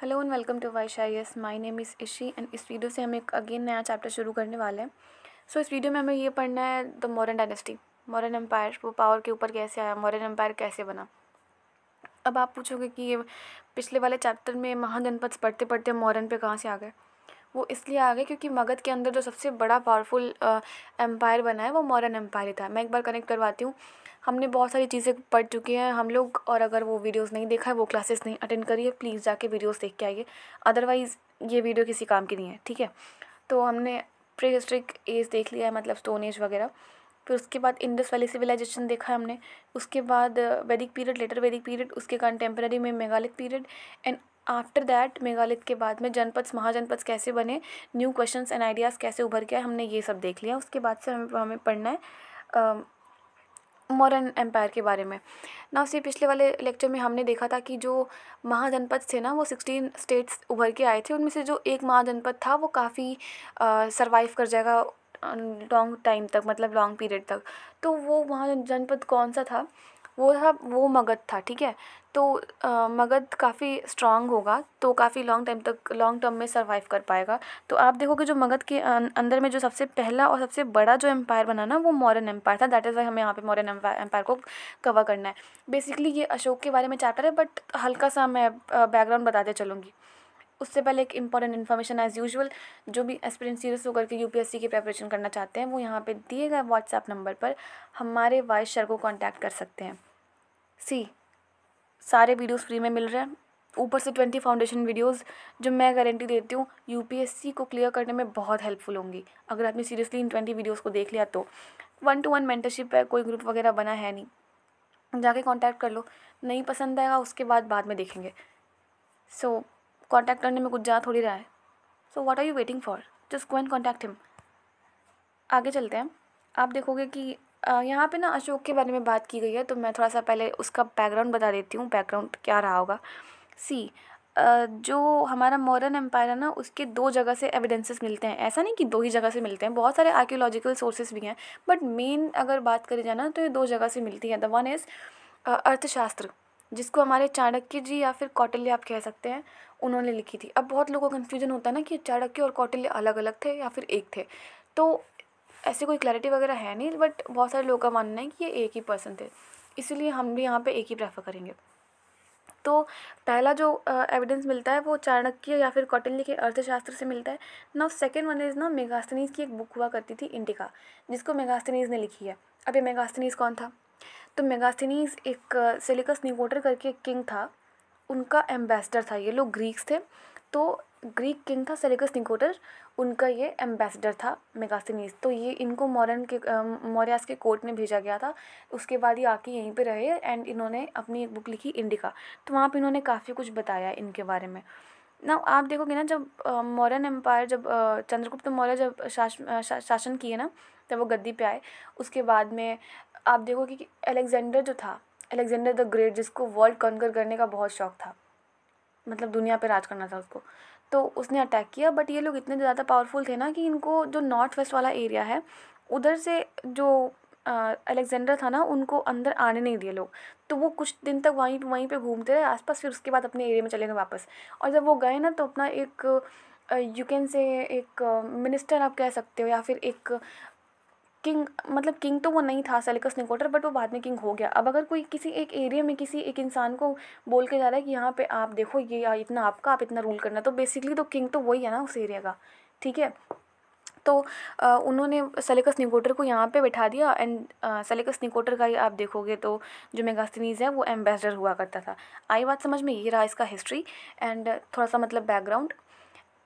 hello and welcome to वाई शाई yes my name is Ishi and इस वीडियो से हम एक अगेन नया चैप्टर शुरू करने वाले हैं सो so, इस वीडियो में हमें ये पढ़ना है the Mauryan dynasty Mauryan empire वो पावर के ऊपर कैसे आया मॉरन एम्पायर कैसे बना अब आप पूछोगे कि ये पिछले वाले चैप्टर में महाजनपद पढ़ते पढ़ते मॉरन पे कहाँ से आ गए वो इसलिए आ गए क्योंकि मगध के अंदर जो सबसे बड़ा पावरफुल एम्पायर बना है वो मॉरन एम्पायर था मैं एक बार कनेक्ट करवाती हूँ हमने बहुत सारी चीज़ें पढ़ चुकी हैं हम लोग और अगर वो वीडियोस नहीं देखा है वो क्लासेस नहीं अटेंड करिए प्लीज़ जाके वीडियोस देख के आइए अदरवाइज़ ये वीडियो किसी काम की नहीं है ठीक है तो हमने प्री हिस्ट्रिक एज देख लिया है मतलब स्टोन एज वगैरह फिर उसके बाद इंडस वैली सिविलाइजेशन देखा हमने उसके बाद Vedic period later Vedic period उसके कंटेम्प्रेरी में megalithic period and after that Meghalaya के बाद में जनपद महाजनपद कैसे बने न्यू क्वेश्चन एंड आइडियाज़ कैसे उभर के आए हमने ये सब देख लिया उसके बाद से हमें हमें पढ़ना है मॉरन एम्पायर के बारे में ना उसी पिछले वाले लेक्चर में हमने देखा था कि जो महाजनपद थे ना वो सिक्सटीन स्टेट्स उभर के आए थे उनमें से जो एक महाजनपद था वो काफ़ी सर्वाइव कर जाएगा लॉन्ग टाइम तक मतलब लॉन्ग पीरियड तक तो वो महाजनपद कौन सा था वो था वो मगध था ठीक है तो मगध काफ़ी स्ट्रांग होगा तो काफ़ी लॉन्ग टाइम तक लॉन्ग टर्म में सर्वाइव कर पाएगा तो आप देखोगे जो मगध के अं, अंदर में जो सबसे पहला और सबसे बड़ा जो एम्पायर बना ना वो मॉरन एम्पायर था दैट इज़ वाई हमें यहाँ पे मॉरन एम्पायर को कवर करना है बेसिकली ये अशोक के बारे में चैप्टर है बट हल्का सा मैं बैकग्राउंड बताते चलूँगी उससे पहले एक इंपॉर्टेंट इन्फॉर्मेशन एज यूजुअल जो भी एस्पिरेंट सीरियस होकर के यूपीएससी की प्रेपरेशन करना चाहते हैं वो यहाँ पे दिए गए व्हाट्सएप नंबर पर हमारे वाइस शर को कांटेक्ट कर सकते हैं सी सारे वीडियोस फ्री में मिल रहे हैं ऊपर से ट्वेंटी फाउंडेशन वीडियोस जो मैं गारंटी देती हूँ यूपीएससी को क्लियर करने में बहुत हेल्पफुल होंगी अगर आपने सीरियसली इन ट्वेंटी वीडियोस को देख लिया तो वन टू वन मेंटरशिप है कोई ग्रुप वगैरह बना है नहीं जाके कॉन्टैक्ट कर लो नहीं पसंद आएगा उसके बाद बाद में देखेंगे सो so, करने में कुछ ज़्यादा थोड़ी रहा है so what are you waiting for just go and contact him आगे चलते हैं आप देखोगे कि यहाँ पे ना अशोक के बारे में बात की गई है तो मैं थोड़ा सा पहले उसका बैकग्राउंड बता देती हूँ बैकग्राउंड क्या रहा होगा सी जो हमारा मॉडर्न एम्पायर है ना उसके दो जगह से एविडेंसेस मिलते हैं ऐसा नहीं कि दो ही जगह से मिलते हैं बहुत सारे आर्कियोलॉजिकल सोर्सेज भी हैं बट मेन अगर बात करी जाए ना तो ये दो जगह से मिलती है द वन इज़ अर्थशास्त्र जिसको हमारे चाणक्य जी या फिर कौटिल्य आप कह सकते हैं उन्होंने लिखी थी अब बहुत लोगों को कन्फ्यूजन होता है ना कि चाणक्य और कौटिल्य अलग अलग थे या फिर एक थे तो ऐसी कोई क्लैरिटी वगैरह है नहीं बट बहुत सारे लोगों का मानना है कि ये एक ही पर्सन थे इसीलिए हम भी यहाँ पे एक ही प्रेफर करेंगे तो पहला जो एविडेंस uh, मिलता है वो चाणक्य या फिर कौटिल्य के अर्थशास्त्र से मिलता है ना सेकेंड वन इज़ ना मेगास्तनीज की एक बुक हुआ करती थी इंडिका जिसको मेगास्तनीज ने लिखी है अब ये मेगास्तनीज कौन था तो मेगास्थनीज एक सेलिकस निकोटर करके किंग था उनका एम्बेसडर था ये लोग ग्रीक्स थे तो ग्रीक किंग था सेलिकस निकोटर उनका ये एम्बेसडर था मेगास्थनीज तो ये इनको मॉरन के मौर्यास के कोर्ट में भेजा गया था उसके बाद ये आके यहीं पे रहे एंड इन्होंने अपनी एक बुक लिखी इंडिका तो वहाँ पे इन्होंने काफ़ी कुछ बताया इनके बारे में ना आप देखोगे ना जब मौर्यन एम्पायर जब चंद्रगुप्त मौर्य जब शास, शा, शासन किए ना तब वो गद्दी पे आए उसके बाद में आप देखोगे कि अलेक्जेंडर जो था अलेक्जेंडर द ग्रेट जिसको वर्ल्ड कॉन्कर करने का बहुत शौक था मतलब दुनिया पे राज करना था उसको तो उसने अटैक किया बट ये लोग इतने ज़्यादा पावरफुल थे ना कि इनको जो नॉर्थ वेस्ट वाला एरिया है उधर से जो अलेक्जेंडर था ना उनको अंदर आने नहीं दिए लोग तो वो कुछ दिन तक वहीं वहीं पे घूमते रहे आसपास फिर उसके बाद अपने एरिया में चले गए वापस और जब वो गए ना तो अपना एक यू कैन से एक मिनिस्टर आप कह सकते हो या फिर एक किंग मतलब किंग तो वो नहीं था सेलिकस निकोटर बट वो बाद में किंग हो गया अब अगर कोई किसी एक एरिया में किसी एक इंसान को बोल के जा रहा है कि यहाँ पे आप देखो ये इतना आपका आप इतना रूल करना तो बेसिकली तो किंग तो वही है ना उस एरिया का ठीक है तो आ, उन्होंने सेलिकस निकोटर को यहाँ पे बैठा दिया एंड सेलिकस निकोटर का ही आप देखोगे तो जो मेगास्तनीज है वो एम्बेसडर हुआ करता था आई बात समझ में ये रहा इसका हिस्ट्री एंड थोड़ा सा मतलब बैकग्राउंड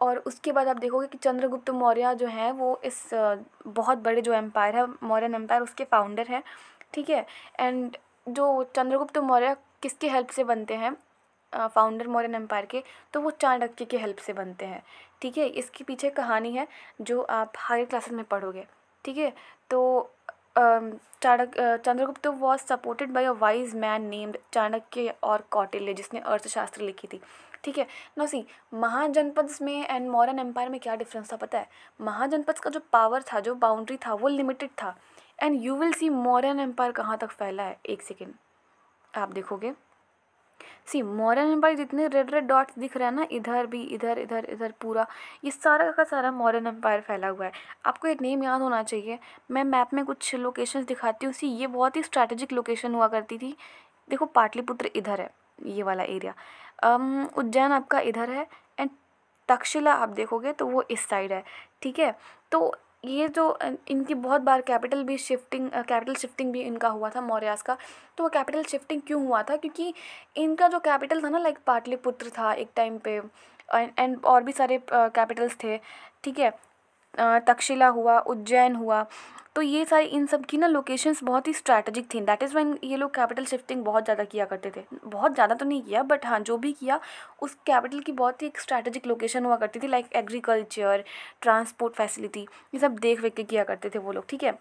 और उसके बाद आप देखोगे कि चंद्रगुप्त मौर्य जो हैं वो इस बहुत बड़े जो एम्पायर है मौर्यन एम्पायर उसके फाउंडर हैं ठीक है एंड जो चंद्रगुप्त मौर्य किसके हेल्प से बनते हैं फाउंडर मौर्यन एम्पायर के तो वो चाणक्य के हेल्प से बनते हैं ठीक है इसके पीछे कहानी है जो आप हायर क्लासेस में पढ़ोगे ठीक है तो Um, uh, Chandragupta was supported by a wise man named Chanakya और कौटिल्य जिसने अर्थशास्त्र लिखी थी ठीक है नो सी महाजनपद में एंड मॉरन एम्पायर में क्या डिफरेंस था पता है महाजनपद का जो पावर था जो बाउंड्री था वो लिमिटेड था and you will see Mauryan empire कहाँ तक फैला है एक सेकेंड आप देखोगे सी मॉरल एम्पायर जितने रेड रेड डॉट्स दिख रहे हैं ना इधर भी इधर इधर इधर पूरा ये सारा का सारा मॉरल एम्पायर फैला हुआ है आपको एक नेम याद होना चाहिए मैं मैप में कुछ लोकेशंस दिखाती हूँ सी ये बहुत ही स्ट्रैटेजिक लोकेशन हुआ करती थी देखो पाटलिपुत्र इधर है ये वाला एरिया उज्जैन आपका इधर है एंड तक्षशिला आप देखोगे तो वो इस साइड है ठीक है तो ये जो इनकी बहुत बार कैपिटल भी शिफ्टिंग कैपिटल शिफ्टिंग भी इनका हुआ था मौर्यास का तो वो कैपिटल शिफ्टिंग क्यों हुआ था क्योंकि इनका जो कैपिटल था ना लाइक पाटलिपुत्र था एक टाइम पे एंड और भी सारे कैपिटल्स थे ठीक है तक्षशिला हुआ उज्जैन हुआ तो ये सारी इन सब की ना लोकेशंस बहुत ही स्ट्रैटेजिक थी दैट इज़ वन ये लोग कैपिटल शिफ्टिंग बहुत ज़्यादा किया करते थे बहुत ज़्यादा तो नहीं किया बट हाँ जो भी किया उस कैपिटल की बहुत ही एक स्ट्रैटेजिक लोकेशन हुआ करती थी लाइक एग्रीकल्चर ट्रांसपोर्ट फैसिलिटी ये सब देख वेख के किया करते थे वो लोग ठीक है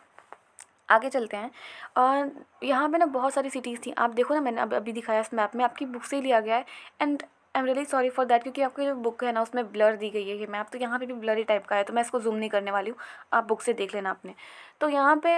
आगे चलते हैं और यहाँ पे ना बहुत सारी सिटीज़ थी आप देखो ना मैंने अब अभी दिखाया इस मैप में आपकी बुक से लिया गया है and I am really sorry for that क्योंकि आपकी जो बुक है ना उसमें ब्लर दी गई है ये मैप तो यहाँ पे भी ब्लरी टाइप का है तो मैं इसको जूम नहीं करने वाली हूँ आप बुक से देख लेना आपने तो यहाँ पे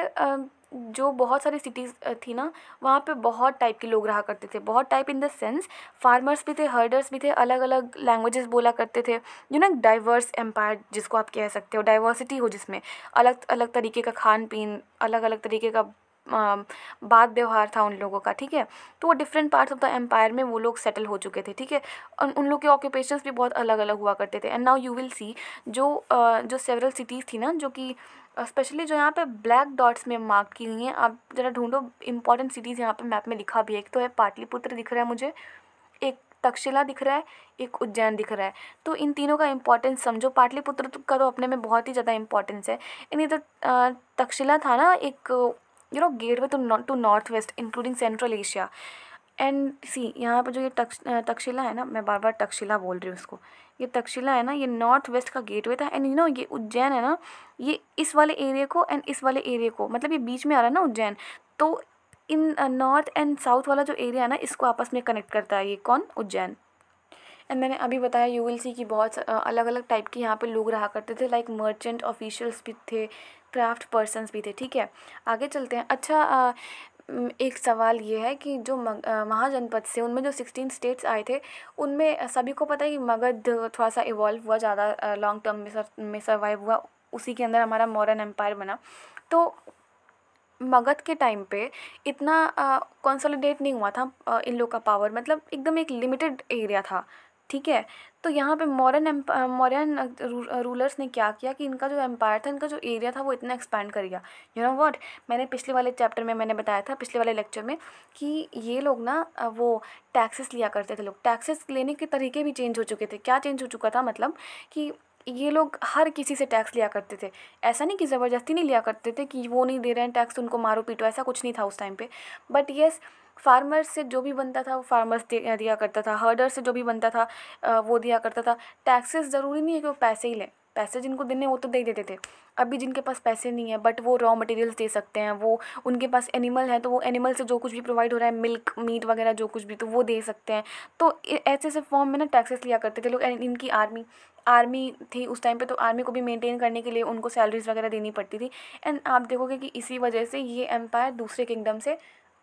जो बहुत सारी सिटीज़ थी ना वहाँ पे बहुत टाइप के लोग रहा करते थे बहुत type in the sense farmers भी थे हर्डर्स भी थे अलग अलग लैंग्वेजेस बोला करते थे यू ना डाइवर्स एम्पायर जिसको आप कह सकते हो डाइवर्सिटी हो जिसमें अलग अलग तरीके का खान पीन अलग अलग तरीके का बात व्यवहार था उन लोगों का ठीक है तो वो different parts of the empire में वो लोग सेटल हो चुके थे ठीक है उन लोग के ऑक्यूपेशन भी बहुत अलग अलग हुआ करते थे and now you will see जो जो सेवरल सिटीज़ थी ना जो कि स्पेशली जो यहाँ पे ब्लैक डॉट्स में मार्क की गई हैं आप ज़रा ढूंढो इंपॉर्टेंट सिटीज़ यहाँ पे मैप में लिखा भी है एक तो है पाटलिपुत्र दिख रहा है मुझे एक तक्षशिला दिख रहा है एक उज्जैन दिख रहा है तो इन तीनों का इंपॉर्टेंस समझो पाटलिपुत्र तो का तो अपने में बहुत ही ज़्यादा इंपॉर्टेंस है यानी तो तक्षशिला था ना एक know know gateway to north west including central Asia and see यहाँ पर जो ये तक्ष तक्षशिला है ना मैं बार बार तक्षशिला बोल रही हूँ उसको ये तक्षशिला है ना ये नॉर्थ वेस्ट का गेटवे था एंड यू नो ये उज्जैन है ना ये इस वाले एरिया को एंड इस वाले एरिया को मतलब ये बीच में आ रहा है ना उज्जैन तो इन नॉर्थ एंड साउथ वाला जो एरिया है ना इसको आपस में कनेक्ट करता है ये कौन उज्जैन एंड मैंने अभी बताया यू विल सी कि बहुत अलग अलग टाइप के यहाँ पे लोग रहा करते थे लाइक मर्चेंट ऑफिशियल्स भी थे क्राफ्ट पर्सनस भी थे ठीक है आगे चलते हैं अच्छा आ, एक सवाल ये है कि जो महाजनपद से उनमें जो सिक्सटीन स्टेट्स आए थे उनमें सभी को पता है कि मगध थोड़ा सा इवॉल्व हुआ ज़्यादा लॉन्ग टर्म में सर, में सर्वाइव हुआ उसी के अंदर हमारा मॉडर्न एम्पायर बना तो मगध के टाइम पे इतना कंसोलिडेट नहीं हुआ था आ, इन लोग का पावर मतलब एकदम एक लिमिटेड एरिया था ठीक है तो यहाँ पे मौर्यन मॉरन रूलर्स ने क्या किया कि इनका जो एम्पायर था इनका जो एरिया था वो इतना एक्सपैंड कर गया यू नो व्हाट मैंने पिछले वाले चैप्टर में मैंने बताया था पिछले वाले लेक्चर में कि ये लोग ना वो टैक्सेस लिया करते थे लोग टैक्सेस लेने के तरीके भी चेंज हो चुके थे क्या चेंज हो चुका था मतलब कि ये लोग हर किसी से टैक्स लिया करते थे ऐसा नहीं कि ज़बरदस्ती नहीं लिया करते थे कि वो नहीं दे रहे हैं टैक्स उनको मारो पीटो ऐसा कुछ नहीं था उस टाइम पे बट येस yes, फार्मर से जो भी बनता था वो फार्मर्स दिया करता था हर्डर से जो भी बनता था वो दिया करता था टैक्सेस ज़रूरी नहीं है कि वो पैसे ही लें पैसे जिनको देने वो तो दे देते थे अभी जिनके पास पैसे नहीं है बट वो रॉ मटेरियल्स दे सकते हैं वो उनके पास एनिमल है तो वो एनिमल से जो कुछ भी प्रोवाइड हो रहा है मिल्क मीट वगैरह जो कुछ भी तो वो दे सकते हैं तो ऐसे ऐसे फॉर्म में ना टैक्सेस लिया करते थे लोग इनकी आर्मी आर्मी थी उस टाइम पे तो आर्मी को भी मेंटेन करने के लिए उनको सैलरीज वगैरह देनी पड़ती थी एंड आप देखोगे कि इसी वजह से ये एम्पायर दूसरे किंगडम से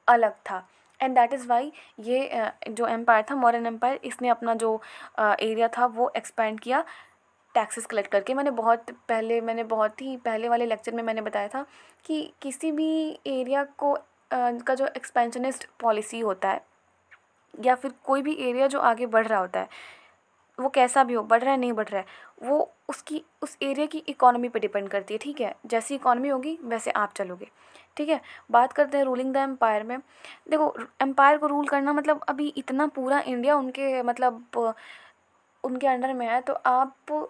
अलग था एंड दैट इज़ वाई ये जो एम्पायर था मॉरन एम्पायर इसने अपना जो एरिया था वो एक्सपैंड किया टैक्सेस कलेक्ट करके मैंने बहुत पहले मैंने बहुत ही पहले वाले लेक्चर में मैंने बताया था कि किसी भी एरिया को का जो एक्सपेंशनिस्ट पॉलिसी होता है या फिर कोई भी एरिया जो आगे बढ़ रहा होता है वो कैसा भी हो बढ़ रहा है नहीं बढ़ रहा है वो उसकी उस एरिया की इकोनॉमी पे डिपेंड करती है ठीक है जैसी इकोनॉमी होगी वैसे आप चलोगे ठीक है बात करते हैं रूलिंग द एम्पायर में देखो एम्पायर को रूल करना मतलब अभी इतना पूरा इंडिया उनके मतलब उनके अंडर में है तो आप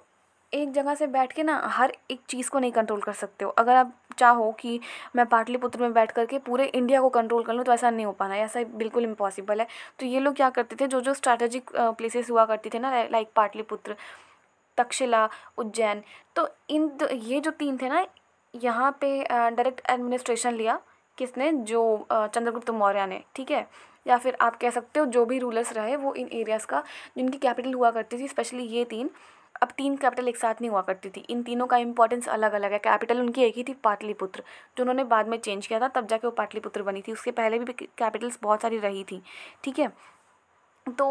एक जगह से बैठ के ना हर एक चीज़ को नहीं कंट्रोल कर सकते हो अगर आप चाहो कि मैं पाटलिपुत्र में बैठ करके पूरे इंडिया को कंट्रोल कर लूँ तो ऐसा नहीं हो पाना ऐसा बिल्कुल इम्पॉसिबल है तो ये लोग क्या करते थे जो जो स्ट्रैटेजिक प्लेसेस हुआ करती थे ना लाइक पाटलिपुत्र तक्षशिला उज्जैन तो इन ये जो तीन थे ना यहाँ पे डायरेक्ट एडमिनिस्ट्रेशन लिया किसने जो चंद्रगुप्त मौर्य ने ठीक है या फिर आप कह सकते हो जो भी रूलर्स रहे वो इन एरियाज़ का जिनकी कैपिटल हुआ करती थी स्पेशली ये तीन अब तीन कैपिटल एक साथ नहीं हुआ करती थी इन तीनों का इंपॉर्टेंस अलग अलग है कैपिटल उनकी एक ही थी पाटलिपुत्र जो उन्होंने बाद में चेंज किया था तब जाके वो पाटलिपुत्र बनी थी उसके पहले भी कैपिटल्स बहुत सारी रही थी ठीक है तो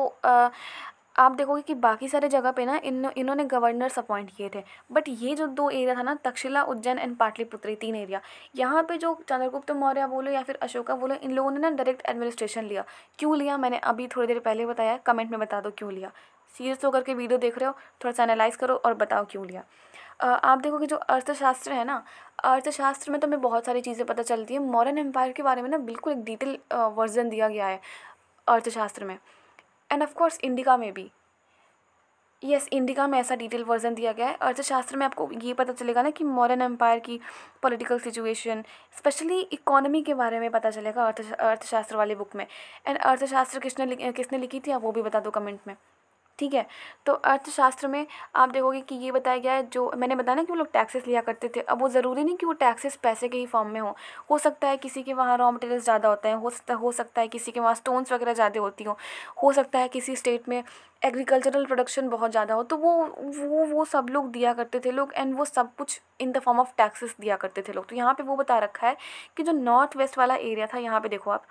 आप देखोगे कि बाकी सारे जगह पे ना इन इन्होंने गवर्नर्स अपॉइंट किए थे बट ये जो दो एरिया था ना तक्षशिला उज्जैन एंड पाटलिपुत्री तीन एरिया यहाँ पे जो चंद्रगुप्त मौर्य बोलो या फिर अशोका बोलो इन लोगों ने ना डायरेक्ट एडमिनिस्ट्रेशन लिया क्यों लिया मैंने अभी थोड़ी देर पहले बताया कमेंट में बता दो क्यों लिया सीरियस होकर के वीडियो देख रहे हो थोड़ा सा एनालाइज करो और बताओ क्यों लिया आप देखोगे जो अर्थशास्त्र है ना अर्थशास्त्र में तो हमें बहुत सारी चीज़ें पता चलती है मॉडर्न एम्पायर के बारे में ना बिल्कुल एक डिटेल वर्जन दिया गया है अर्थशास्त्र में एंड ऑफ कोर्स इंडिका में भी यस yes, इंडिका में ऐसा डिटेल वर्जन दिया गया है अर्थशास्त्र में आपको ये पता चलेगा ना कि मॉडर्न एम्पायर की पॉलिटिकल सिचुएशन स्पेशली इकोनॉमी के बारे में पता चलेगा अर्थ अर्थशास्त्र वाली बुक में एंड अर्थशास्त्र किसने किसने लिखी थी आप वो भी बता दो कमेंट में ठीक है तो अर्थशास्त्र में आप देखोगे कि ये बताया गया है जो मैंने बताया ना कि वो लोग टैक्सेस लिया करते थे अब वो ज़रूरी नहीं कि वो टैक्सेस पैसे के ही फॉर्म में हो हो सकता है किसी के वहाँ रॉ मटेरियल्स ज़्यादा होते हैं हो सकता हो सकता है किसी के वहाँ स्टोन्स वगैरह ज़्यादा होती हों हो सकता है किसी स्टेट में एग्रीकल्चरल प्रोडक्शन बहुत ज़्यादा हो तो वो वो वो सब लोग दिया करते थे लोग एंड वो सब कुछ in the form of taxes दिया करते थे लोग तो यहाँ पर वो बता रखा है कि जो नॉर्थ वेस्ट वाला एरिया था यहाँ पे देखो आप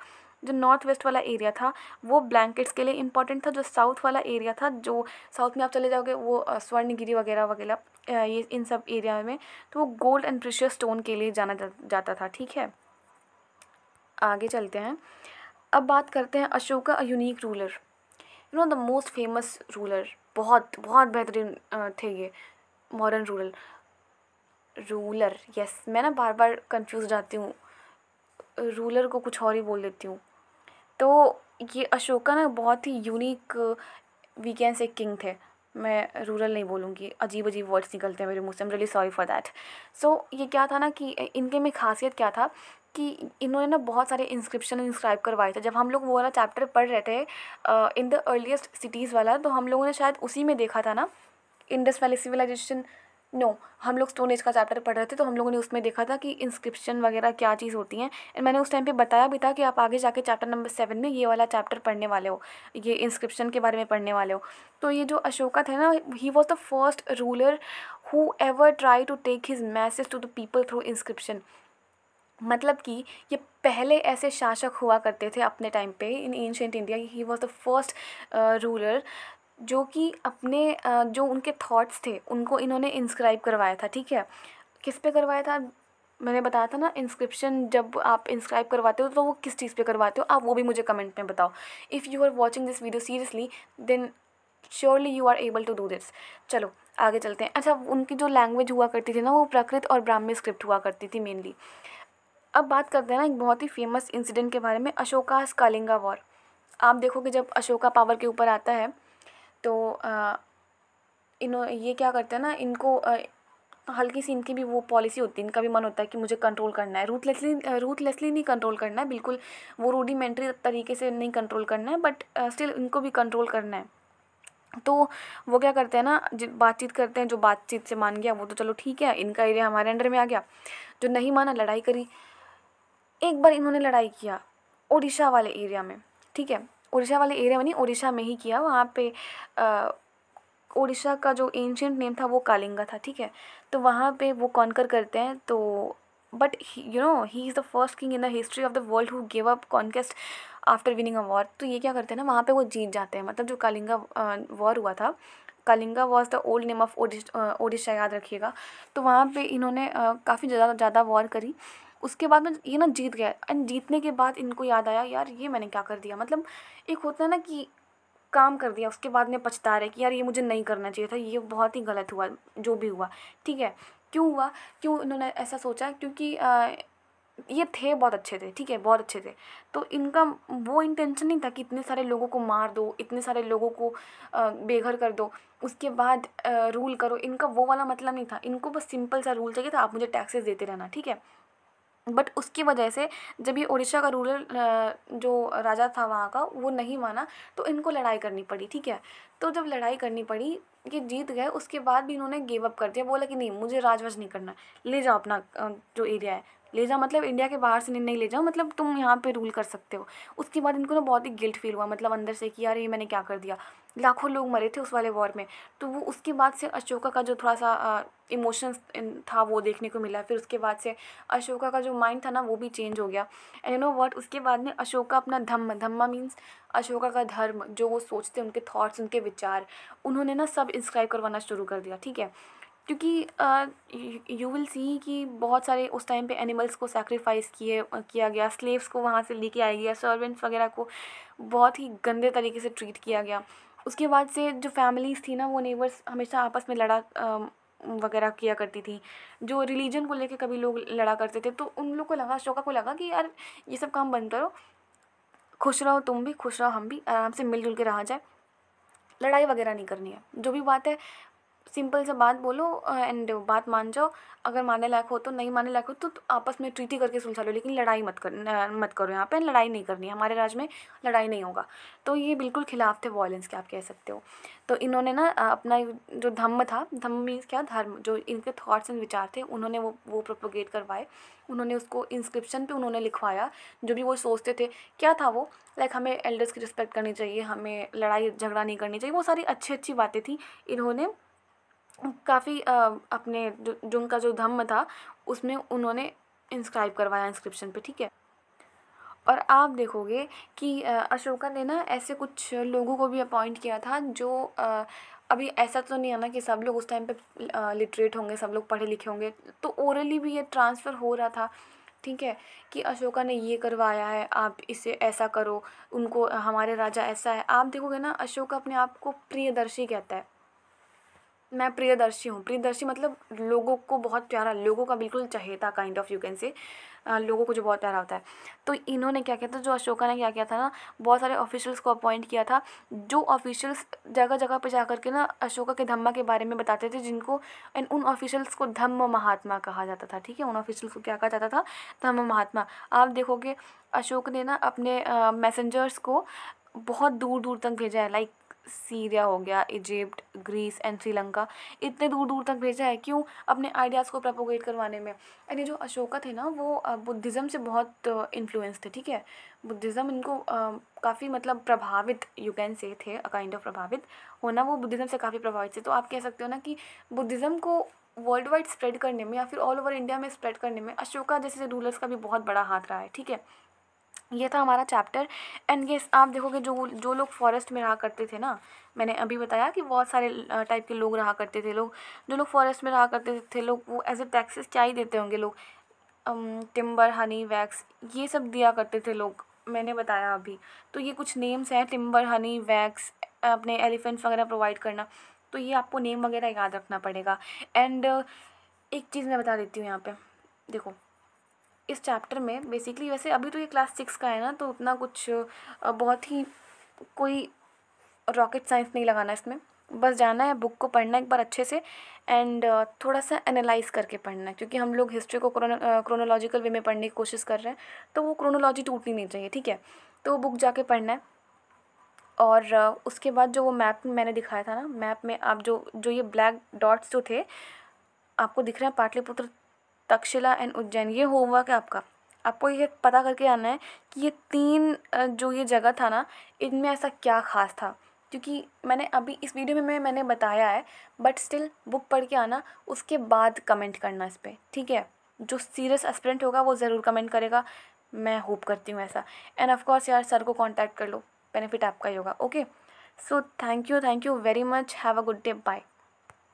जो नॉर्थ वेस्ट वाला एरिया था वो ब्लैंकेट्स के लिए इंपॉर्टेंट था जो साउथ वाला एरिया था जो साउथ में आप चले जाओगे वो स्वर्णगिरी वगैरह वगैरह ये इन सब एरिया में तो वो गोल्ड एंड प्रिशियस स्टोन के लिए जाना जा, जाता था ठीक है आगे चलते हैं अब बात करते हैं Ashoka a unique ruler you know the most famous ruler बहुत बहुत बेहतरीन थे ये मॉडर्न रूलर रूलर यस मैं ना बार बार कंफ्यूज जाती हूँ रूलर को कुछ और ही बोल देती हूँ तो ये अशोका ना बहुत ही यूनिक वीकेंड से किंग थे मैं रूरल नहीं बोलूँगी अजीब अजीब वर्ड्स निकलते हैं मेरे मुँह से am really sorry for that so ये क्या था ना कि इनके में खासियत क्या था कि इन्होंने ना बहुत सारे इंस्क्रिप्शन इंस्क्राइब करवाए थे जब हम लोग वो वाला चैप्टर पढ़ रहे थे इन द अर्लीस्ट सिटीज़ वाला तो हम लोगों ने शायद उसी में देखा था ना Indus valley civilization no no, हम लोग स्टोन एज का चैप्टर पढ़ रहे थे तो हम लोगों ने उसमें देखा था कि इंस्क्रिप्शन वगैरह क्या चीज़ होती हैं एंड मैंने उस टाइम पे बताया भी था कि आप आगे जाके चैप्टर नंबर सेवन में ये वाला चैप्टर पढ़ने वाले हो ये इंस्क्रिप्शन के बारे में पढ़ने वाले हो तो ये जो अशोका थे ना he was the first ruler who ever try to take his message to the people through inscription मतलब कि ये पहले ऐसे शासक हुआ करते थे अपने टाइम पे in ancient India he was the first ruler जो कि अपने जो उनके थॉट्स थे उनको इन्होंने इंस्क्राइब करवाया था ठीक है किस पे करवाया था मैंने बताया था ना इंस्क्रिप्शन जब आप इंस्क्राइब करवाते हो तो वो किस चीज़ पे करवाते हो आप वो भी मुझे कमेंट में बताओ if you are watching this video seriously then surely you are able to do this चलो आगे चलते हैं अच्छा उनकी जो लैंग्वेज हुआ करती थी ना वो प्राकृत और ब्राह्मी स्क्रिप्ट हुआ करती थी मेनली अब बात करते हैं ना एक बहुत ही फेमस इंसिडेंट के बारे में अशोका कालिंगा वॉर आप देखोगे जब अशोका पावर के ऊपर आता है तो इन्हों ये क्या करते हैं ना इनको हल्की सी इनकी भी वो पॉलिसी होती है इनका भी मन होता है कि मुझे कंट्रोल करना है रूथलेसली रूथलेसली नहीं कंट्रोल करना है बिल्कुल वो रूडीमेंट्री तरीके से नहीं कंट्रोल करना है बट स्टिल इनको भी कंट्रोल करना है तो वो क्या करते हैं ना बातचीत करते हैं जो बातचीत से मान गया वो तो चलो ठीक है इनका एरिया हमारे अंडर में आ गया जो नहीं माना लड़ाई करी एक बार इन्होंने लड़ाई किया उड़ीसा वाले एरिया में ठीक है उड़ीसा वाले एरिया में नहीं उड़ीसा में ही किया वहाँ पे उड़ीसा का जो एंशियंट नेम था वो कालिंगा था ठीक है तो वहाँ पे वो कॉन्कर करते हैं तो but you know he is the first king in the history of the world who give up conquest after winning a war तो ये क्या करते हैं ना वहाँ पे वो जीत जाते हैं मतलब जो कालिंगा वॉर हुआ था Kalinga was the old name of Odisha याद रखिएगा तो वहाँ पे इन्होंने काफ़ी ज़्यादा ज़्यादा वॉर करी उसके बाद में ये ना जीत गया एंड जीतने के बाद इनको याद आया यार ये मैंने क्या कर दिया मतलब एक होता है ना कि काम कर दिया उसके बाद में पछता रहे कि यार ये मुझे नहीं करना चाहिए था ये बहुत ही गलत हुआ जो भी हुआ ठीक है क्यों हुआ क्यों इन्होंने ऐसा सोचा क्योंकि आ, ये थे बहुत अच्छे थे ठीक है बहुत अच्छे थे तो इनका वो इंटेंशन नहीं था कि इतने सारे लोगों को मार दो इतने सारे लोगों को बेघर कर दो उसके बाद रूल करो इनका वो वाला मतलब नहीं था इनको बस सिंपल सा रूल चाहिए था आप मुझे टैक्सेस देते रहना ठीक है बट उसकी वजह से जब ये उड़ीसा का रूरल जो राजा था वहाँ का वो नहीं माना तो इनको लड़ाई करनी पड़ी ठीक है तो जब लड़ाई करनी पड़ी ये जीत गए उसके बाद भी इन्होंने गिव अप कर दिया बोला कि नहीं मुझे राजवज नहीं करना ले जाओ अपना जो एरिया है ले जाओ मतलब इंडिया के बाहर से नहीं ले जाओ मतलब तुम यहाँ पे रूल कर सकते हो उसके बाद इनको ना बहुत ही गिल्ट फील हुआ मतलब अंदर से कि यार ये मैंने क्या कर दिया लाखों लोग मरे थे उस वाले वॉर में तो वो उसके बाद से अशोका का जो थोड़ा सा इमोशंस था वो देखने को मिला फिर उसके बाद से अशोका का जो माइंड था ना वो भी चेंज हो गया एंड यू नो वॉट उसके बाद में अशोका अपना धम्म धम्मा मीन्स अशोका का धर्म जो वो सोचते उनके थाट्स उनके विचार उन्होंने ना सब इंस्क्राइब करवाना शुरू कर दिया ठीक है क्योंकि यू विल सी कि बहुत सारे उस टाइम पे एनिमल्स को सेक्रीफाइस किए किया गया स्लेव्स को वहाँ से लेके आया गया सर्वेंट्स वगैरह को बहुत ही गंदे तरीके से ट्रीट किया गया उसके बाद से जो फैमिलीज़ थी ना वो नेबर्स हमेशा आपस में लड़ा वगैरह किया करती थी जो रिलीजन को लेके कभी लोग लड़ा करते थे तो उन लोग को लगा शोका को लगा कि यार ये सब काम बंद करो खुश रहो तुम भी खुश रहो हम भी आराम से मिलजुल के रहा जाए लड़ाई वगैरह नहीं करनी है जो भी बात है सिंपल से बात बोलो एंड बात मान जाओ अगर मानने लायक हो तो नहीं मानने लायक हो तो, तो आपस में ट्रीटी करके सुलझा लो लेकिन लड़ाई मत कर मत करो यहाँ पे लड़ाई नहीं करनी हमारे राज्य में लड़ाई नहीं होगा तो ये बिल्कुल खिलाफ थे वॉयलेंस के आप कह सकते हो तो इन्होंने ना अपना जो धम्म था धम्म मीन्स क्या धर्म जो इनके थाट्स एंड विचार थे उन्होंने वो वो प्रोपोगेट करवाए उन्होंने उसको इंस्क्रिप्शन पे उन्होंने लिखवाया जो भी वो सोचते थे क्या था वो लाइक हमें एल्डर्स की रिस्पेक्ट करनी चाहिए हमें लड़ाई झगड़ा नहीं करनी चाहिए वो सारी अच्छी अच्छी बातें थी इन्होंने काफ़ी अपने जो उनका जो धम्म था उसमें उन्होंने इंस्क्राइब करवाया इंस्क्रिप्शन पे ठीक है और आप देखोगे कि अशोका ने ना ऐसे कुछ लोगों को भी अपॉइंट किया था जो अभी ऐसा तो नहीं है ना कि सब लोग उस टाइम पे लिटरेट होंगे सब लोग पढ़े लिखे होंगे तो ओरली भी ये ट्रांसफ़र हो रहा था ठीक है कि अशोका ने ये करवाया है आप इसे ऐसा करो उनको हमारे राजा ऐसा है आप देखोगे ना अशोका अपने आप को प्रियदर्शी कहता है मैं प्रियदर्शी हूँ प्रियदर्शी मतलब लोगों को बहुत प्यारा लोगों का बिल्कुल चहेता kind of you can say लोगों को जो बहुत प्यारा होता है तो इन्होंने क्या किया था जो अशोका ने क्या किया था ना बहुत सारे ऑफिशियल्स को अपॉइंट किया था जो ऑफिशियल्स जगह जगह पर जा के ना अशोका के धम्मा के बारे में बताते थे जिनको एंड उन ऑफिशियल्स को धम्म महात्मा कहा जाता था ठीक है उन ऑफिशियल्स को क्या कहा जाता था धम्म महात्मा आप देखोगे अशोक ने ना अपने मैसेंजर्स को बहुत दूर दूर तक भेजा है लाइक सीरिया हो गया इजिप्ट ग्रीस एंड श्रीलंका इतने दूर दूर तक भेजा है क्यों अपने आइडियाज़ को प्रपोगेट करवाने में अरे जो अशोका थे ना वो बुद्धिज़्म से बहुत इन्फ्लुएंस थे ठीक है बुद्धिज़्म इनको काफ़ी मतलब प्रभावित यू कैन से थे काइंड ऑफ प्रभावित होना वो बुद्धिज़्म से काफ़ी प्रभावित थे तो आप कह सकते हो ना कि बुद्धिज़्म को वर्ल्ड वाइड स्प्रेड करने में या फिर ऑल ओवर इंडिया में स्प्रेड करने में अशोका जैसे रूलर्स का भी बहुत बड़ा हाथ रहा है ठीक है ये था हमारा चैप्टर एंड ये आप देखोगे जो जो लोग फॉरेस्ट में रहा करते थे ना मैंने अभी बताया कि बहुत सारे टाइप के लोग रहा करते थे लोग जो लोग फॉरेस्ट में रहा करते थे लोग वो एज ए टैक्सेस क्या ही देते होंगे लोग टिम्बर हनी वैक्स ये सब दिया करते थे लोग मैंने बताया अभी तो ये कुछ नेम्स हैं टिम्बर हनी वैक्स अपने एलिफेंट्स वगैरह प्रोवाइड करना तो ये आपको नेम वगैरह याद रखना पड़ेगा एंड एक चीज़ मैं बता देती हूँ यहाँ पर देखो इस चैप्टर में बेसिकली वैसे अभी तो ये क्लास सिक्स का है ना तो उतना कुछ बहुत ही कोई रॉकेट साइंस नहीं लगाना इसमें बस जाना है बुक को पढ़ना एक बार अच्छे से एंड थोड़ा सा एनालाइज करके पढ़ना है क्योंकि हम लोग हिस्ट्री को क्रोनोलॉजिकल वे में पढ़ने की कोशिश कर रहे हैं तो वो क्रोनोलॉजी टूटनी नहीं चाहिए ठीक है तो वो बुक जाके पढ़ना है और उसके बाद जो वो मैप मैंने दिखाया था ना मैप में आप जो जो ये ब्लैक डॉट्स जो थे आपको दिख रहे हैं पाटलिपुत्र तक्षशिला एंड उज्जैन ये होमवर्क है आपका आपको ये पता करके आना है कि ये तीन जो ये जगह था ना इनमें ऐसा क्या ख़ास था क्योंकि मैंने अभी इस वीडियो में मैं मैंने बताया है बट स्टिल बुक पढ़ के आना उसके बाद कमेंट करना इस पर ठीक है जो सीरियस एस्पिरेंट होगा वो ज़रूर कमेंट करेगा मैं होप करती हूँ ऐसा एंड ऑफकोर्स यार सर को कॉन्टैक्ट कर लो बेनिफिट आपका ही होगा okay so thank you thank you very much have a good day bye